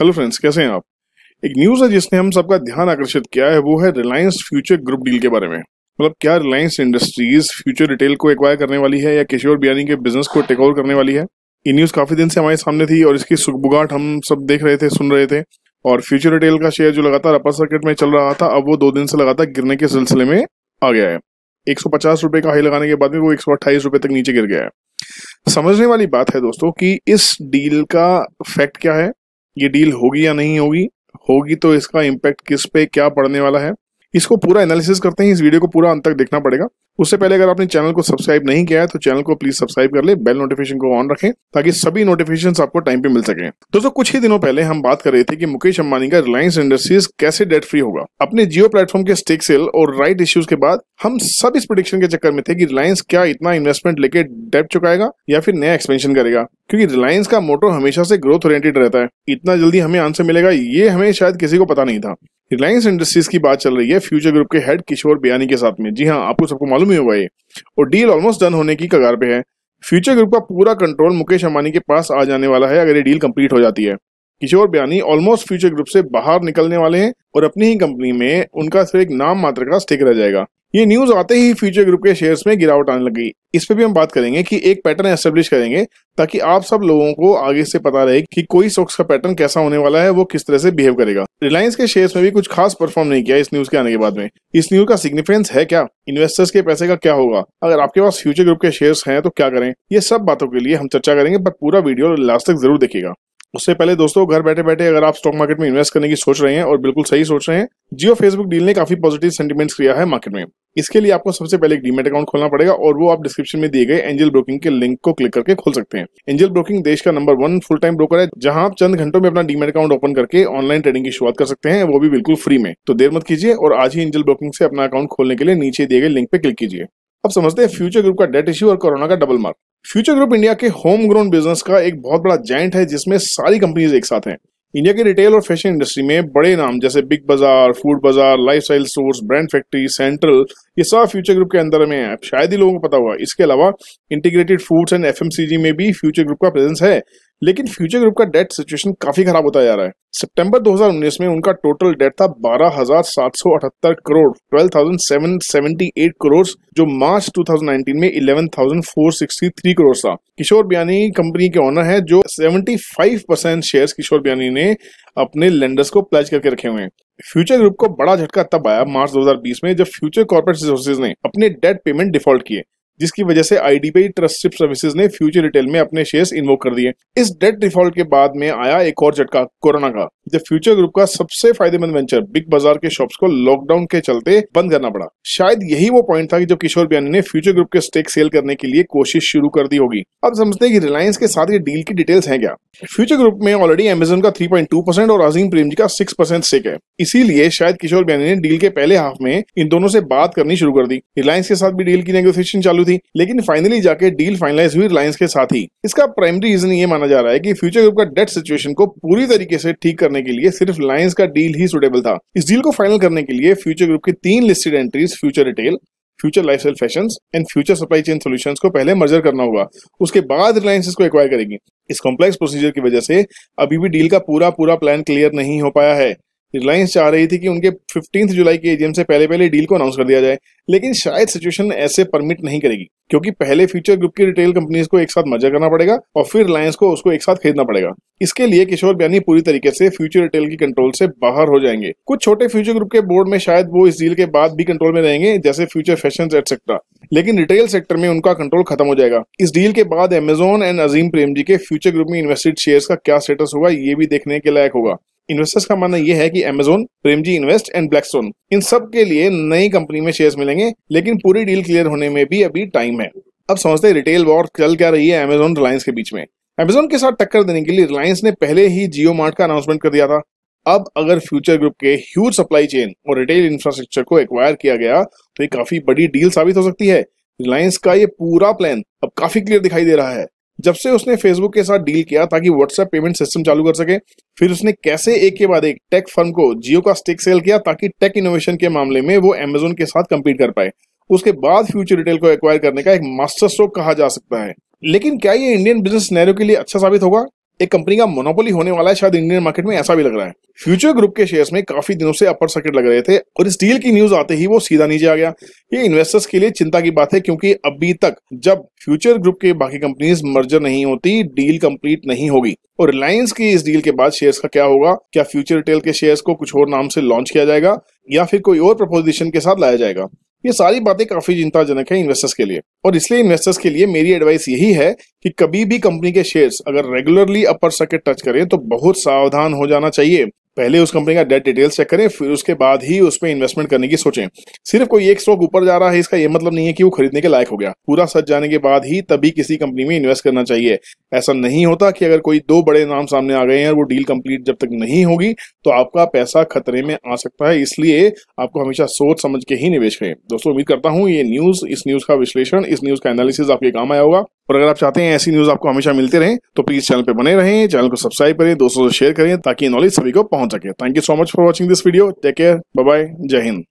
hello friends कैसे हैं आप एक न्यूज है जिसने हम सबका ध्यान आकर्षित किया है वो है रिलायंस फ्यूचर ग्रुप डील के बारे में मतलब क्या रिलायंस इंडस्ट्रीज फ्यूचर रिटेल को एक्वायर करने वाली है या किशोर बियानी के बिजनेस को टेक ओवर करने वाली है ये न्यूज काफी दिन से हमारे सामने थी और इसकी सुखबुगाट हम सब देख रहे थे सुन रहे थे और फ्यूचर रिटेल का शेयर जो लगातार अपर सर्किट में चल रहा था अब वो दो दिन से लगातार गिरने के सिलसिले में आ गया है एक रुपए का हाई लगाने के बाद में वो एक रुपए तक नीचे गिर गया है समझने वाली बात है दोस्तों कि इस डील का फैक्ट क्या है ये डील होगी या नहीं होगी होगी तो इसका इम्पैक्ट किस पे क्या पड़ने वाला है इसको पूरा एनालिसिस करते हैं इस वीडियो को पूरा अंत तक देखना पड़ेगा उससे पहले अगर आपने चैनल को सब्सक्राइब नहीं किया है तो चैनल को प्लीज सब्सक्राइब कर ले बेल नोटिफिकेशन को ऑन रखें ताकि सभी नोटिफिकेशन आपको टाइम पे मिल सके दोस्तों कुछ ही दिनों पहले हम बात कर रहे थे कि मुकेश अंबानी का रिलायंस इंडस्ट्रीज कैसे डेट फ्री होगा अपने जियो प्लेटफॉर्म के स्टेक सेल और राइट इश्यूज के बाद हम सब इस प्रोडिक्शन के चक्कर में थे कि रिलायंस क्या इतना इन्वेस्टमेंट लेके डेट चुकाएगा या फिर नया एक्सपेंशन करेगा क्योंकि रिलायंस का मोटो हमेशा से ग्रोथ ओरिएंटेड रहता है इतना जल्दी हमें आंसर मिलेगा ये हमें शायद किसी को पता नहीं था रिलायंस इंडस्ट्रीज की बात चल रही है फ्यूचर ग्रुप के हेड किशोर बयानी के साथ में जी हाँ आपको सबको मालूम ही होगा ये और डील ऑलमोस्ट डन होने की कगार पे है फ्यूचर ग्रुप का पूरा कंट्रोल मुकेश अंबानी के पास आ जाने वाला है अगर ये डील कंप्लीट हो जाती है किशोर बयानी ऑलमोस्ट फ्यूचर ग्रुप से बाहर निकलने वाले हैं और अपनी ही कंपनी में उनका सिर्फ एक नाम मात्र का स्टेक रह जाएगा ये न्यूज आते ही फ्यूचर ग्रुप के शेयर्स में गिरावट आने लगी इस पर भी हम बात करेंगे कि एक पैटर्न एस्टेब्लिश करेंगे ताकि आप सब लोगों को आगे से पता रहे कि कोई स्टॉक्स का पैटर्न कैसा होने वाला है वो किस तरह से बिहेव करेगा रिलायंस के शेयर्स में भी कुछ खास परफॉर्म नहीं किया इस न्यूज के आने के बाद में इस न्यूज का सिग्निफिकेंस है क्या इन्वेस्टर्स के पैसे का क्या होगा अगर आपके पास फ्यूचर ग्रुप के शेयर्स है तो क्या करें ये सब बातों के लिए हम चर्चा करेंगे पर पूरा वीडियो लास्ट तक जरूर देखेगा उससे पहले दोस्तों घर बैठे बैठे अगर आप स्टॉक मार्केट में इन्वेस्ट करने की सोच रहे हैं और बिल्कुल सही सोच रहे हैं जियो फेसबुक डील ने काफी पॉजिटिव सेंटीमेंट्स किया है मार्केट में इसके लिए आपको सबसे पहले एक डीमेट अकाउंट खोलना पड़ेगा और वो आप डिस्क्रिप्शन में दिए गए एंजल ब्रोकिंग के लिंक को क्लिक करके खोल सकते हैं एंजल ब्रोकिंग देश का number one full time broker है जहां आप चंद घंटों में अपना डीमेट अकाउंट ओपन करके ऑनलाइन ट्रेडिंग की शुरुआत कर सकते हैं वो भी बिल्कुल फ्री में तो देर मत कीजिए और आज ही एंजल ब्रोकिंग से अपना अकाउंट खोलने के लिए नीचे दिए गए लिंक पे क्लिक कीजिए अब समझते हैं फ्यूचर ग्रुप का डेट इश्यू और कोरोना का double mark Future group India के होम ग्रोन बिजनेस का एक बहुत बड़ा जाइंट है जिसमें सारी कंपनीज एक साथ हैं इंडिया के रिटेल और फैशन इंडस्ट्री में बड़े नाम जैसे big Bazaar food Bazaar lifestyle stores brand factory central ये सब फ्यूचर ग्रुप के अंदर में है शायद ही लोगों को पता हुआ इसके अलावा इंटीग्रेटेड फूड्स एंड एफ में भी फ्यूचर ग्रुप का प्रेजेंस है लेकिन फ्यूचर ग्रुप का डेट सिचुएशन काफी खराब होता जा रहा है सितंबर 2019 में उनका टोटल डेट था 12,778 करोड़ 12,778 करोड़ जो मार्च 2019 में 11,463 करोड़ था किशोर बयानी कंपनी के ओनर है जो 75 परसेंट शेयर किशोर बयानी ने अपने लेंडर्स को प्लेज करके रखे हुए हैं फ्यूचर ग्रुप को बड़ा झटका तब आया मार्च 2020 में जब फ्यूचर कॉर्पोरेट रिसोर्सेज ने अपने डेट पेमेंट डिफॉल्ट किए जिसकी वजह से आईडीबीआई ट्रस्टशिप सर्विसेज ने फ्यूचर रिटेल में अपने शेयर्स इन्वोक कर दिए इस डेट डिफॉल्ट के बाद में आया एक और झटका कोरोना का जब फ्यूचर ग्रुप का सबसे फायदेमंद वेंचर बिग बाजार के शॉप्स को लॉकडाउन के चलते बंद करना पड़ा शायद यही वो पॉइंट था कि जब किशोर बयानी ने फ्यूचर ग्रुप के स्टेक सेल करने के लिए कोशिश शुरू कर दी होगी अब समझते हैं कि रिलायंस के साथ ये डील की डिटेल्स हैं क्या फ्यूचर ग्रुप में ऑलरेडी एमेजोन का 3.2 परसेंट और अजीम प्रेम जी का 6 परसेंट स्टेक है इसीलिए शायद किशोर बयानी ने डील के पहले हाफ में इन दोनों से बात करनी शुरू कर दी रिलायंस के साथ भी डील की नेगोशिएशन चालू थी लेकिन फाइनली जाके डील फाइनलाइज हुई रिलायंस के साथ ही इसका प्राइमरी रीजन ये माना जा रहा है कि फ्यूचर ग्रुप का डेट सिचुएशन को पूरी तरीके से ठीक करने के लिए सिर्फ रिलायंस का डील ही सुटेबल था इस डील को फाइनल करने के लिए फ्यूचर ग्रुप की तीन listed entries Future Retail Future lifestyle fashion and Future supply chain solution को पहले मर्जर करना होगा उसके बाद रिलायंस इसको एक्वायर करेगी इस कॉम्प्लेक्स प्रोसीजर की वजह से अभी भी डील का पूरा पूरा प्लान क्लियर नहीं हो पाया है रिलायंस चाह रही थी कि उनके फिफ्टींथ जुलाई के एजीएम से पहले पहले डील को अनाउंस कर दिया जाए लेकिन शायद सिचुएशन ऐसे परमिट नहीं करेगी क्योंकि पहले फ्यूचर ग्रुप की रिटेल कंपनीज को एक साथ मर्जर करना पड़ेगा और फिर रिलायंस को उसको एक साथ खरीदना पड़ेगा इसके लिए किशोर बयानी पूरी तरीके से फ्यूचर रिटेल की कंट्रोल से बाहर हो जाएंगे कुछ छोटे फ्यूचर ग्रुप के बोर्ड में शायद वो इस डील के बाद भी कंट्रोल में रहेंगे जैसे फ्यूचर फैशन एटसेट्रा लेकिन रिटेल सेक्टर में उनका कंट्रोल खत्म हो जाएगा इस डील के बाद एमेजोन एंड अजीम प्रेम जी के फ्यूचर ग्रुप में इन्वेस्टेड शेयर का क्या स्टेटस होगा ये भी देखने के लायक होगा इन्वेस्टर्स का मानना यह है कि Amazon Premji invest and Blackstone इन सब के लिए नई कंपनी में शेयर्स मिलेंगे लेकिन पूरी डील क्लियर होने में भी अभी टाइम है अब समझते हैं रिटेल वॉर चल क्या रही है अमेजोन रिलायंस के बीच में अमेजोन के साथ टक्कर देने के लिए रिलायंस ने पहले ही जियो मार्ट का अनाउंसमेंट कर दिया था अब अगर फ्यूचर ग्रुप के ह्यूज सप्लाई चेन और रिटेल इंफ्रास्ट्रक्चर को एक्वायर किया गया तो ये काफी बड़ी डील साबित हो सकती है रिलायंस का ये पूरा प्लान अब काफी क्लियर दिखाई दे रहा है जब से उसने फेसबुक के साथ डील किया ताकि व्हाट्सएप पेमेंट सिस्टम चालू कर सके फिर उसने कैसे एक के बाद एक टेक फर्म को जियो का स्टेक सेल किया ताकि टेक इनोवेशन के मामले में वो एमेजोन के साथ कम्पीट कर पाए उसके बाद फ्यूचर रिटेल को एक्वायर करने का एक मास्टर स्ट्रोक कहा जा सकता है लेकिन क्या ये इंडियन बिजनेस नैरो के लिए अच्छा साबित होगा एक कंपनी का मोनोपोली होने वाला है शायद इंडियन मार्केट में ऐसा भी लग रहा है फ्यूचर ग्रुप के शेयर्स में काफी दिनों से अपर सर्किट लग रहे थे और इस डील की न्यूज आते ही वो सीधा नीचे आ गया ये इन्वेस्टर्स के लिए चिंता की बात है क्योंकि अभी तक जब फ्यूचर ग्रुप के बाकी कंपनीज मर्जर नहीं होती डील कंप्लीट नहीं होगी और रिलायंस की इस डील के बाद शेयर्स का क्या होगा क्या फ्यूचर रिटेल के शेयर्स को कुछ और नाम से लॉन्च किया जाएगा या फिर कोई और प्रपोजिशन के साथ लाया जाएगा ये सारी बातें काफी चिंताजनक है इन्वेस्टर्स के लिए और इसलिए इन्वेस्टर्स के लिए मेरी एडवाइस यही है कि कभी भी कंपनी के शेयर्स अगर रेगुलरली अपर सर्किट टच करें तो बहुत सावधान हो जाना चाहिए पहले उस कंपनी का डेट डिटेल्स चेक करें फिर उसके बाद ही उसमें इन्वेस्टमेंट करने की सोचें सिर्फ कोई एक स्टॉक ऊपर जा रहा है इसका यह मतलब नहीं है कि वो खरीदने के लायक हो गया पूरा सच जाने के बाद ही तभी किसी कंपनी में इन्वेस्ट करना चाहिए ऐसा नहीं होता कि अगर कोई दो बड़े नाम सामने आ गए हैं और वो डील कंप्लीट जब तक नहीं होगी तो आपका पैसा खतरे में आ सकता है इसलिए आपको हमेशा सोच समझ के ही निवेश करें दोस्तों उम्मीद करता हूँ ये न्यूज इस न्यूज का विश्लेषण इस न्यूज का एनालिसिस आपके काम आया होगा और अगर आप चाहते हैं ऐसी न्यूज आपको हमेशा मिलते रहे तो प्लीज चैनल पर बने रहें चैनल को सब्सक्राइब करें दोस्तों से शेयर करें ताकि नॉलेज सभी को पहुंच सके thank you so much for watching this video take care bye Jai Hind